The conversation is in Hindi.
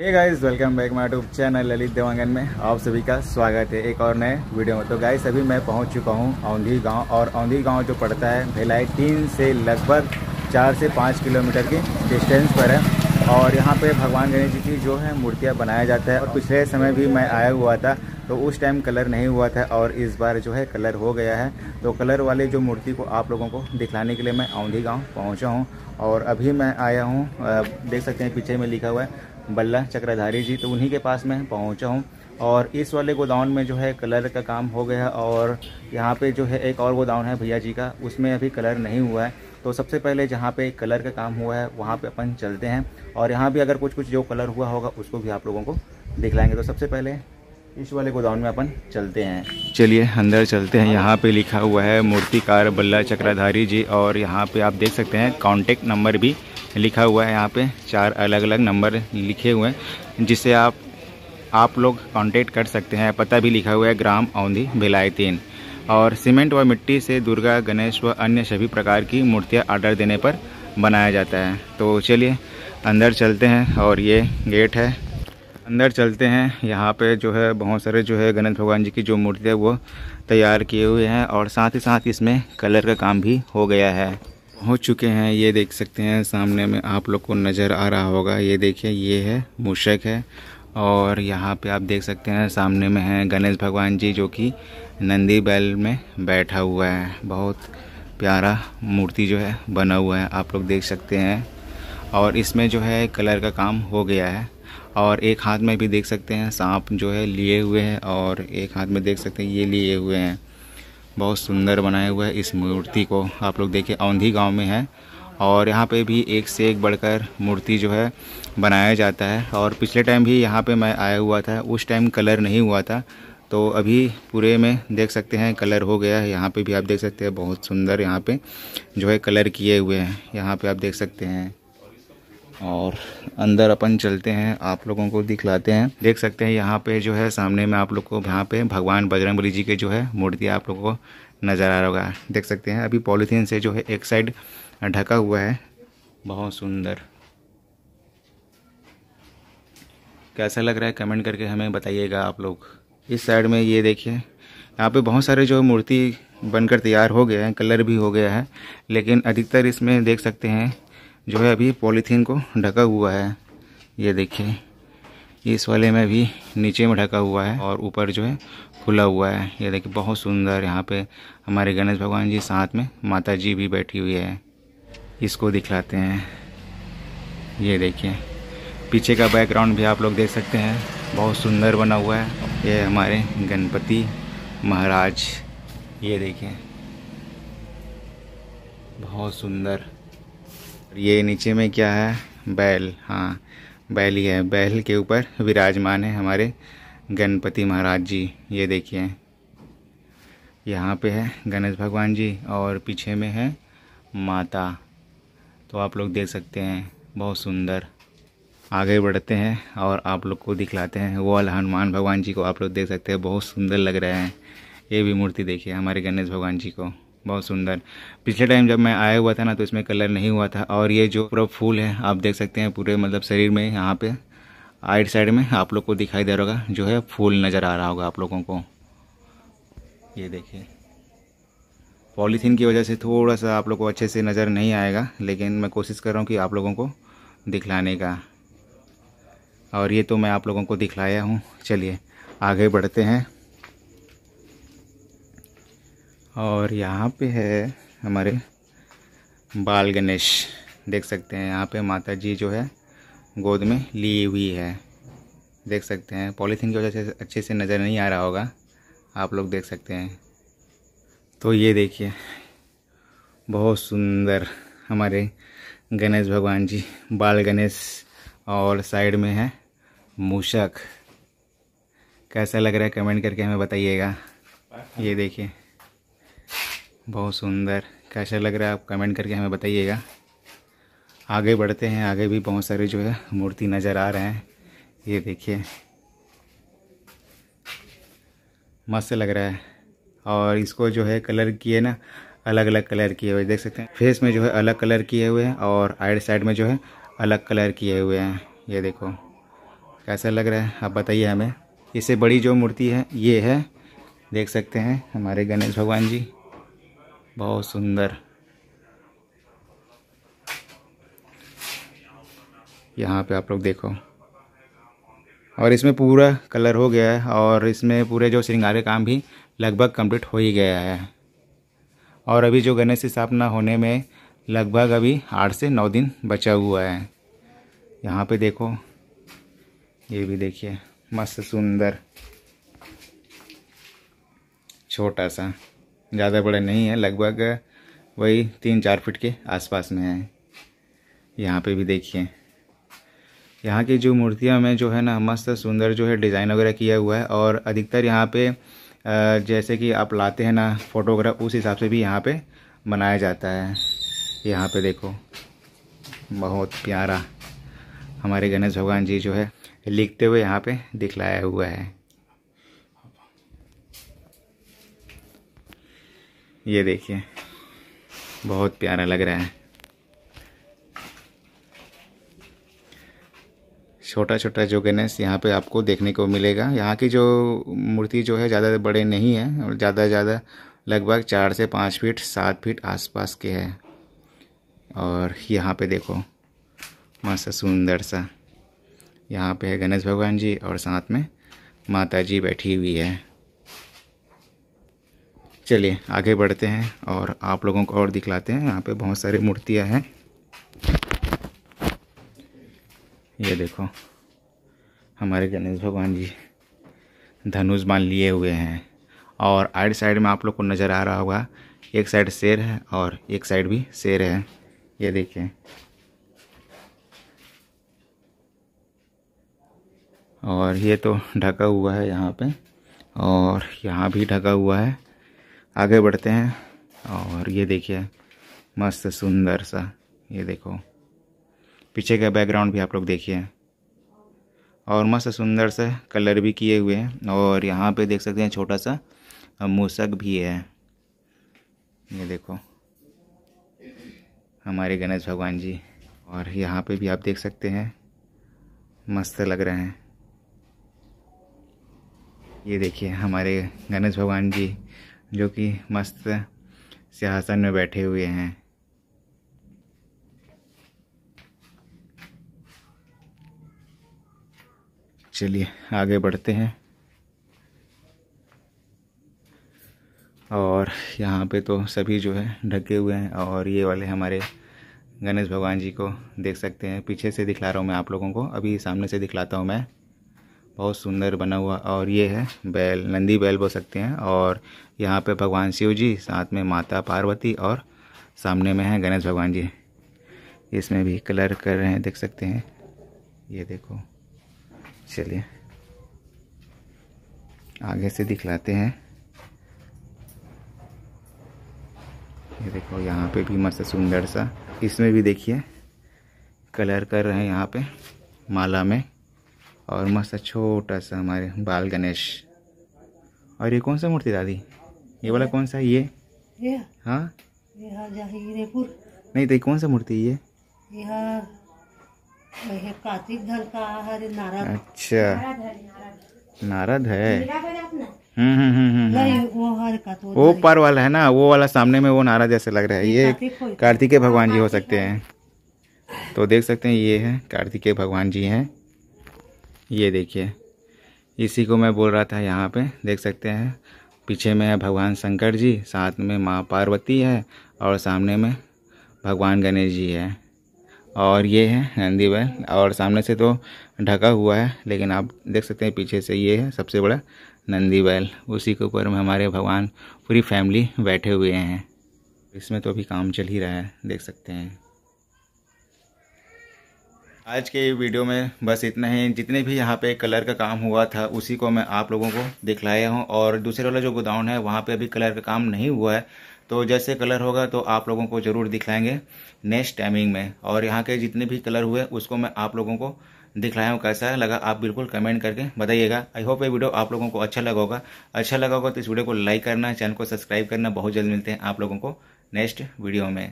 Hey guys welcome back my tube channel Lalit Dewangan में आप सभी का स्वागत है एक और नए वीडियो में तो गाइस अभी मैं पहुंच चुका हूं औंधी गांव और औंधी गांव जो पड़ता है भिलाई तीन से लगभग चार से पाँच किलोमीटर की डिस्टेंस पर है और यहां पे भगवान गणेश जी की जो है मूर्तियाँ बनाया जाता है और पिछले समय भी मैं आया हुआ था तो उस टाइम कलर नहीं हुआ था और इस बार जो है कलर हो गया है तो कलर वाले जो मूर्ति को आप लोगों को दिखलाने के लिए मैं औंधी गाँव पहुँचा हूँ और अभी मैं आया हूँ देख सकते हैं पीछे में लिखा हुआ है बल्ला चक्रधारी जी तो उन्हीं के पास मैं पहुंचा हूं और इस वाले गोदाउन में जो है कलर का काम हो गया और यहाँ पे जो है एक और गोदाउन है भैया जी का उसमें अभी कलर नहीं हुआ है तो सबसे पहले जहाँ पे कलर का काम हुआ है वहाँ पे अपन चलते हैं और यहाँ भी अगर कुछ कुछ जो कलर हुआ होगा उसको भी आप लोगों को दिखलाएंगे तो सबसे पहले इस वाले गोदाउन में अपन चलते हैं चलिए अंदर चलते हैं यहाँ पे लिखा हुआ है मूर्तिकार बल्ला चक्राधारी जी और यहाँ पे आप देख सकते हैं कॉन्टेक्ट नंबर भी लिखा हुआ है यहाँ पे चार अलग अलग नंबर लिखे हुए हैं जिससे आप आप लोग कांटेक्ट कर सकते हैं पता भी लिखा हुआ है ग्राम औंधी भिलायतीन तीन और सीमेंट व मिट्टी से दुर्गा गणेश व अन्य सभी प्रकार की मूर्तियाँ ऑर्डर देने पर बनाया जाता है तो चलिए अंदर चलते हैं और ये गेट है अंदर चलते हैं यहाँ पे जो है बहुत सारे जो है गणेश भगवान जी की जो मूर्ति है वो तैयार किए हुए हैं और साथ ही साथ इसमें कलर का काम भी हो गया है हो चुके हैं ये देख सकते हैं सामने में आप लोग को नज़र आ रहा होगा ये देखिए ये है मूषक है और यहाँ पे आप देख सकते हैं सामने में है गणेश भगवान जी जो कि नंदी बैल में बैठा हुआ है बहुत प्यारा मूर्ति जो है बना हुआ है आप लोग देख सकते हैं और इसमें जो है कलर का काम हो गया है और एक हाथ में भी देख सकते हैं सांप जो है लिए हुए हैं और एक हाथ में देख सकते हैं ये लिए हुए हैं बहुत सुंदर बनाया हुआ है इस मूर्ति को आप लोग देखिए औंधी गांव में है और यहाँ पे भी एक से एक बढ़कर मूर्ति जो है बनाया जाता है और पिछले टाइम भी यहाँ पे मैं आया हुआ था उस टाइम कलर नहीं हुआ था तो अभी पूरे में देख सकते हैं कलर हो गया है यहाँ पे भी आप देख सकते हैं बहुत सुंदर यहाँ पे जो है कलर किए हुए हैं यहाँ पे आप देख सकते हैं और अंदर अपन चलते हैं आप लोगों को दिखलाते हैं देख सकते हैं यहाँ पे जो है सामने में आप लोग को यहाँ पे भगवान बजरंग बली जी के जो है मूर्ति आप लोगों को नज़र आ रहा होगा देख सकते हैं अभी पॉलीथीन से जो है एक साइड ढका हुआ है बहुत सुंदर कैसा लग रहा है कमेंट करके हमें बताइएगा आप लोग इस साइड में ये देखिए यहाँ पे बहुत सारे जो मूर्ति बनकर तैयार हो गए हैं कलर भी हो गया है लेकिन अधिकतर इसमें देख सकते हैं जो है अभी पॉलीथीन को ढका हुआ है ये देखिए इस वाले में भी नीचे में ढका हुआ है और ऊपर जो है खुला हुआ है ये देखिए बहुत सुंदर यहाँ पे हमारे गणेश भगवान जी साथ में माता जी भी बैठी हुई है इसको दिखलाते हैं ये देखिए पीछे का बैकग्राउंड भी आप लोग देख सकते हैं बहुत सुंदर बना हुआ है ये हमारे गणपति महाराज ये देखिए बहुत सुंदर और ये नीचे में क्या है बैल हाँ बैल ही है बैल के ऊपर विराजमान है हमारे गणपति महाराज जी ये देखिए यहाँ पे है गणेश भगवान जी और पीछे में है माता तो आप लोग देख सकते हैं बहुत सुंदर आगे बढ़ते हैं और आप लोग को दिखलाते हैं वो हनुमान भगवान जी को आप लोग देख सकते हैं बहुत सुंदर लग रहे हैं ये भी मूर्ति देखिए हमारे गणेश भगवान जी को बहुत सुंदर पिछले टाइम जब मैं आया हुआ था ना तो इसमें कलर नहीं हुआ था और ये जो पूरा फूल है आप देख सकते हैं पूरे मतलब शरीर में यहाँ पे आइट साइड में आप लोग को दिखाई दे रहा होगा जो है फूल नज़र आ रहा होगा आप लोगों को ये देखिए पॉलीथीन की वजह से थोड़ा सा आप लोग को अच्छे से नज़र नहीं आएगा लेकिन मैं कोशिश कर रहा हूँ कि आप लोगों को दिखलाने का और ये तो मैं आप लोगों को दिखलाया हूँ चलिए आगे बढ़ते हैं और यहाँ पे है हमारे बाल गणेश देख सकते हैं यहाँ पे माता जी जो है गोद में ली हुई है देख सकते हैं पॉलीथीन की वजह से अच्छे से नज़र नहीं आ रहा होगा आप लोग देख सकते हैं तो ये देखिए बहुत सुंदर हमारे गणेश भगवान जी बाल गणेश और साइड में है मूषक कैसा लग रहा है कमेंट करके हमें बताइएगा ये देखिए बहुत सुंदर कैसा लग रहा है आप कमेंट करके हमें बताइएगा आगे बढ़ते हैं आगे भी बहुत सारे जो है मूर्ति नज़र आ रहे हैं ये देखिए मस्त लग रहा है और इसको जो है कलर किए ना अलग अलग कलर किए हुए देख सकते हैं फेस में जो है अलग कलर किए हुए हैं और आइड साइड में जो है अलग कलर किए हुए हैं ये देखो कैसा लग रहा है आप बताइए हमें इससे बड़ी जो मूर्ति है ये है देख सकते हैं हमारे गणेश भगवान जी बहुत सुंदर यहाँ पे आप लोग देखो और इसमें पूरा कलर हो गया है और इसमें पूरे जो श्रृंगार काम भी लगभग कंप्लीट हो ही गया है और अभी जो गणेश स्थापना होने में लगभग अभी आठ से नौ दिन बचा हुआ है यहाँ पे देखो ये भी देखिए मस्त सुंदर छोटा सा ज़्यादा बड़े नहीं हैं लगभग वही तीन चार फिट के आसपास में है यहाँ पे भी देखिए यहाँ की जो मूर्तियाँ में जो है ना मस्त सुंदर जो है डिज़ाइन वगैरह किया हुआ है और अधिकतर यहाँ पे जैसे कि आप लाते हैं ना फोटोग्राफ उस हिसाब से भी यहाँ पे बनाया जाता है यहाँ पे देखो बहुत प्यारा हमारे गणेश भगवान जी जो है लिखते हुए यहाँ पे दिखलाया हुआ है ये देखिए बहुत प्यारा लग रहा है छोटा छोटा जो गणेश यहाँ पे आपको देखने को मिलेगा यहाँ की जो मूर्ति जो है ज़्यादा बड़े नहीं है और ज़्यादा ज़्यादा लगभग चार से पाँच फीट सात फीट आसपास के है और यहाँ पे देखो मस्त सुंदर सा यहाँ पे है गणेश भगवान जी और साथ में माता जी बैठी हुई है चलिए आगे बढ़ते हैं और आप लोगों को और दिखलाते हैं यहाँ पे बहुत सारी मूर्तियाँ हैं ये देखो हमारे गणेश भगवान जी धनुष बांध लिए हुए हैं और आइड साइड में आप लोग को नज़र आ रहा होगा एक साइड शेर है और एक साइड भी शेर है ये देखिए और ये तो ढका हुआ है यहाँ पे और यहाँ भी ढका हुआ है आगे बढ़ते हैं और ये देखिए मस्त सुंदर सा ये देखो पीछे का बैकग्राउंड भी आप लोग देखिए और मस्त सुंदर से कलर भी किए हुए हैं और यहाँ पे देख सकते हैं छोटा सा मूसक भी है ये देखो हमारे गणेश भगवान जी और यहाँ पे भी आप देख सकते हैं मस्त लग रहे हैं ये देखिए हमारे गणेश भगवान जी जो कि मस्त सिंहासन में बैठे हुए हैं चलिए आगे बढ़ते हैं और यहाँ पे तो सभी जो है ढके हुए हैं और ये वाले हमारे गणेश भगवान जी को देख सकते हैं पीछे से दिखला रहा हूँ मैं आप लोगों को अभी सामने से दिखलाता हूँ मैं बहुत सुंदर बना हुआ और ये है बैल नंदी बैल बोल सकते हैं और यहाँ पे भगवान शिव जी साथ में माता पार्वती और सामने में है गणेश भगवान जी इसमें भी कलर कर रहे हैं देख सकते हैं ये देखो चलिए आगे से दिखलाते हैं ये देखो यहाँ पे भी मस्त सुंदर सा इसमें भी देखिए कलर कर रहे हैं यहाँ पे माला में और मस्त छोटा सा हमारे बाल गणेश और ये कौन सा मूर्ति दादी ये वाला कौन सा ये हाँ, हाँ नहीं तो कौन सा मूर्ति ये हाँ, कार्तिक धर का अच्छा नारद है हम्म हम्म, हम्म, हम्म, हम्म। वो तो पर वाला है ना वो वाला सामने में वो नारद जैसे लग रहा है ये कार्तिकेय भगवान जी हो हाँ, सकते हैं तो देख सकते हैं ये है कार्तिकेय भगवान जी हैं ये देखिए इसी को मैं बोल रहा था यहाँ पे देख सकते हैं पीछे में है भगवान शंकर जी साथ में माँ पार्वती है और सामने में भगवान गणेश जी है और ये है नंदी बैल और सामने से तो ढका हुआ है लेकिन आप देख सकते हैं पीछे से ये है सबसे बड़ा नंदी बैल उसी के ऊपर में हमारे भगवान पूरी फैमिली बैठे हुए हैं इसमें तो अभी काम चल ही रहा है देख सकते हैं आज के वीडियो में बस इतना ही जितने भी यहाँ पे कलर का काम हुआ था उसी को मैं आप लोगों को दिखलाया हूँ और दूसरे वाला जो गोदाउन है वहाँ पे अभी कलर का काम नहीं हुआ है तो जैसे कलर होगा तो आप लोगों को ज़रूर दिखलाएंगे नेक्स्ट टाइमिंग में और यहाँ के जितने भी कलर हुए उसको मैं आप लोगों को दिखलाया हूँ कैसा लगा आप बिल्कुल कमेंट करके बताइएगा आई होप ये वीडियो आप लोगों को अच्छा लगा होगा अच्छा लगा होगा तो इस वीडियो को लाइक करना चैनल को सब्सक्राइब करना बहुत जल्द मिलते हैं आप लोगों को नेक्स्ट वीडियो में